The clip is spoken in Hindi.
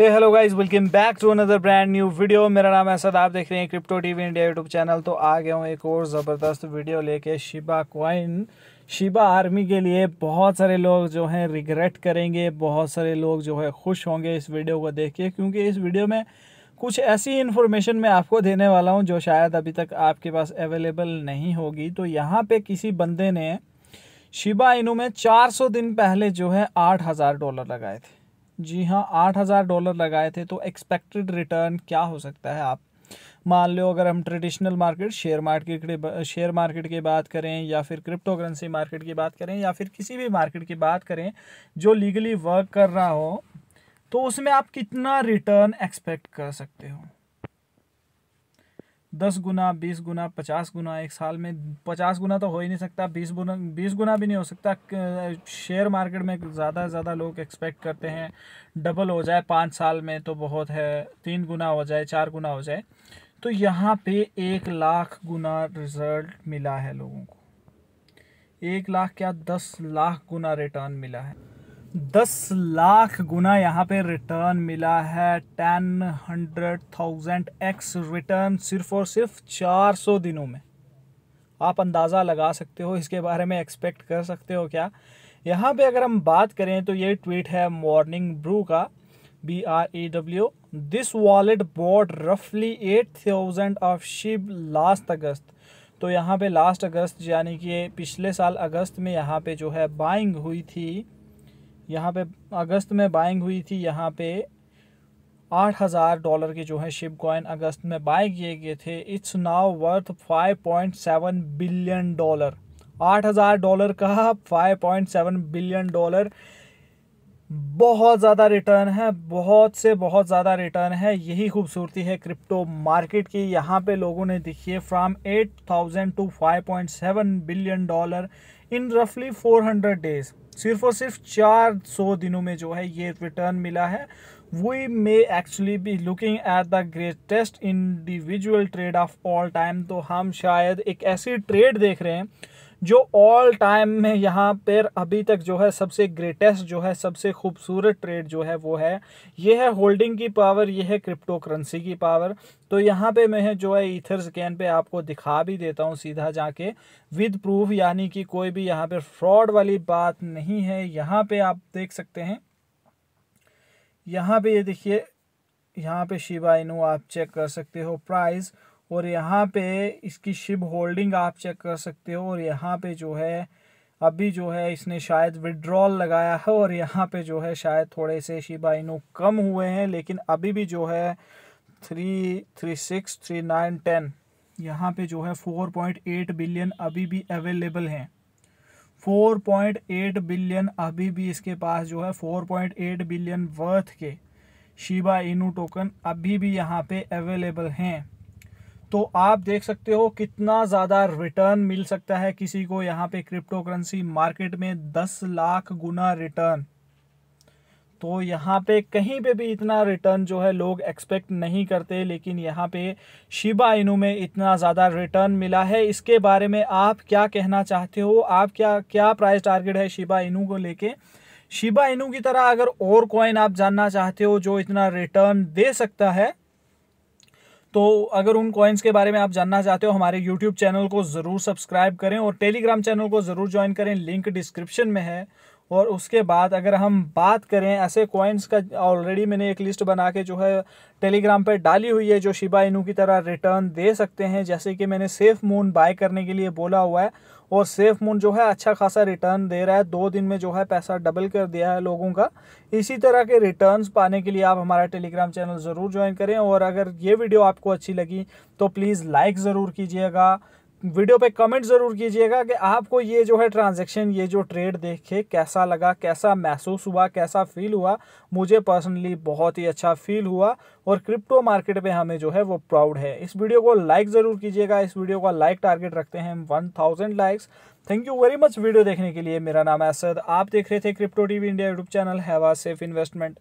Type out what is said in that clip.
hey hello guys welcome back to another brand new video मेरा नाम है सद आप देख रहे हैं crypto TV India YouTube channel तो आ गया हूँ एक और ज़बरदस्त वीडियो लेके शिबा क्वाइन शिबा आर्मी के लिए बहुत सारे लोग जो हैं रिग्रेट करेंगे बहुत सारे लोग जो है खुश होंगे इस वीडियो को देख के क्योंकि इस वीडियो में कुछ ऐसी इन्फॉर्मेशन मैं आपको देने वाला हूँ जो शायद अभी तक आपके पास अवेलेबल नहीं होगी तो यहाँ पे किसी बंदे ने शिबा इनू में चार दिन पहले जो है आठ डॉलर लगाए थे जी हाँ आठ हज़ार डॉलर लगाए थे तो एक्सपेक्टेड रिटर्न क्या हो सकता है आप मान लो अगर हम ट्रेडिशनल मार्केट शेयर मार्केट के शेयर मार्केट की बात करें या फिर क्रिप्टो करेंसी मार्केट की बात करें या फिर किसी भी मार्केट की बात करें जो लीगली वर्क कर रहा हो तो उसमें आप कितना रिटर्न एक्सपेक्ट कर सकते हो दस गुना बीस गुना पचास गुना एक साल में पचास गुना तो हो ही नहीं सकता बीस गुना बीस गुना भी नहीं हो सकता शेयर मार्केट में ज़्यादा से ज़्यादा लोग एक्सपेक्ट करते हैं डबल हो जाए पाँच साल में तो बहुत है तीन गुना हो जाए चार गुना हो जाए तो यहाँ पे एक लाख गुना रिजल्ट मिला है लोगों को एक लाख क्या दस लाख गुना रिटर्न मिला है दस लाख गुना यहाँ पे रिटर्न मिला है ten hundred thousand X return सिर्फ और सिर्फ चार सौ दिनों में आप अंदाज़ा लगा सकते हो इसके बारे में एक्सपेक्ट कर सकते हो क्या यहाँ पे अगर हम बात करें तो ये ट्वीट है मॉर्निंग ब्रू का B R E W this wallet bought रफली eight thousand of SHIB last August तो यहाँ पे लास्ट अगस्त यानी कि पिछले साल अगस्त में यहाँ पे जो है बाइंग हुई थी यहाँ पे अगस्त में बाइंग हुई थी यहाँ पे आठ हज़ार डॉलर के जो है शिप कॉइन अगस्त में बाय किए गए थे it's now worth five point seven billion dollar आठ हज़ार डॉलर का five point seven billion dollar बहुत ज़्यादा रिटर्न है बहुत से बहुत ज़्यादा रिटर्न है यही खूबसूरती है क्रिप्टो मार्केट की यहाँ पे लोगों ने देखिए from thousand to five point seven billion dollar in रफली फोर हंड्रेड डेज़ सिर्फ और सिर्फ चार सौ दिनों में जो है ये रिटर्न मिला है we may actually be looking at the greatest individual trade of all time तो हम शायद एक ऐसी ट्रेड देख रहे हैं जो ऑल टाइम में यहाँ पर अभी तक जो है सबसे ग्रेटेस्ट जो है सबसे खूबसूरत ट्रेड जो है वो है ये है होल्डिंग की पावर ये है क्रिप्टो करेंसी की पावर तो यहाँ पे मैं जो है ईथर स्कैन पे आपको दिखा भी देता हूँ सीधा जाके विद प्रूफ यानी कि कोई भी यहाँ पे फ्रॉड वाली बात नहीं है यहाँ पे आप देख सकते हैं यहाँ पे ये यह देखिए यहाँ पे शिबा इनू आप चेक कर सकते हो प्राइस और यहाँ पे इसकी शिप होल्डिंग आप चेक कर सकते हो और यहाँ पे जो है अभी जो है इसने शायद विड्रॉल लगाया है और यहाँ पे जो है शायद थोड़े से शिबा इनो कम हुए हैं लेकिन अभी भी जो है three three six three nine ten यहाँ पे जो है फोर पॉइंट एट बिलियन अभी भी अवेलेबल हैं फोर पॉइंट एट बिलियन अभी भी इसके पास जो है four point eight billion worth के शिबा इनू टोकन अभी भी यहाँ पे अवेलेबल हैं तो आप देख सकते हो कितना ज़्यादा रिटर्न मिल सकता है किसी को यहाँ पे क्रिप्टो करेंसी मार्केट में दस लाख गुना रिटर्न तो यहाँ पे कहीं पे भी इतना रिटर्न जो है लोग एक्सपेक्ट नहीं करते लेकिन यहाँ पे शिबा इनू में इतना ज़्यादा रिटर्न मिला है इसके बारे में आप क्या कहना चाहते हो आप क्या क्या प्राइस टारगेट है शिबा इनू को लेके शिबा इनू की तरह अगर और कॉइन आप जानना चाहते हो जो इतना रिटर्न दे सकता है तो अगर उन कॉइन्स के बारे में आप जानना चाहते हो हमारे यूट्यूब चैनल को ज़रूर सब्सक्राइब करें और टेलीग्राम चैनल को ज़रूर ज्वाइन करें लिंक डिस्क्रिप्शन में है और उसके बाद अगर हम बात करें ऐसे कॉइन्स का ऑलरेडी मैंने एक लिस्ट बना के जो है टेलीग्राम पर डाली हुई है जो शिबा इनू की तरह रिटर्न दे सकते हैं जैसे कि मैंने सेफ मून बाय करने के लिए बोला हुआ है और सेफ मून जो है अच्छा खासा रिटर्न दे रहा है दो दिन में जो है पैसा डबल कर दिया है लोगों का इसी तरह के रिटर्न्स पाने के लिए आप हमारा टेलीग्राम चैनल ज़रूर ज्वाइन करें और अगर ये वीडियो आपको अच्छी लगी तो प्लीज़ लाइक ज़रूर कीजिएगा वीडियो पे कमेंट ज़रूर कीजिएगा कि आपको ये जो है ट्रांजैक्शन ये जो ट्रेड देखे कैसा लगा कैसा महसूस हुआ कैसा फील हुआ मुझे पर्सनली बहुत ही अच्छा फील हुआ और क्रिप्टो मार्केट पे हमें जो है वो प्राउड है इस वीडियो को लाइक ज़रूर कीजिएगा इस वीडियो का लाइक टारगेट रखते हैं हम one thousand likes thank you very much video देखने के लिए मेरा नाम है असद आप देख रहे थे crypto TV India YouTube channel have a safe investment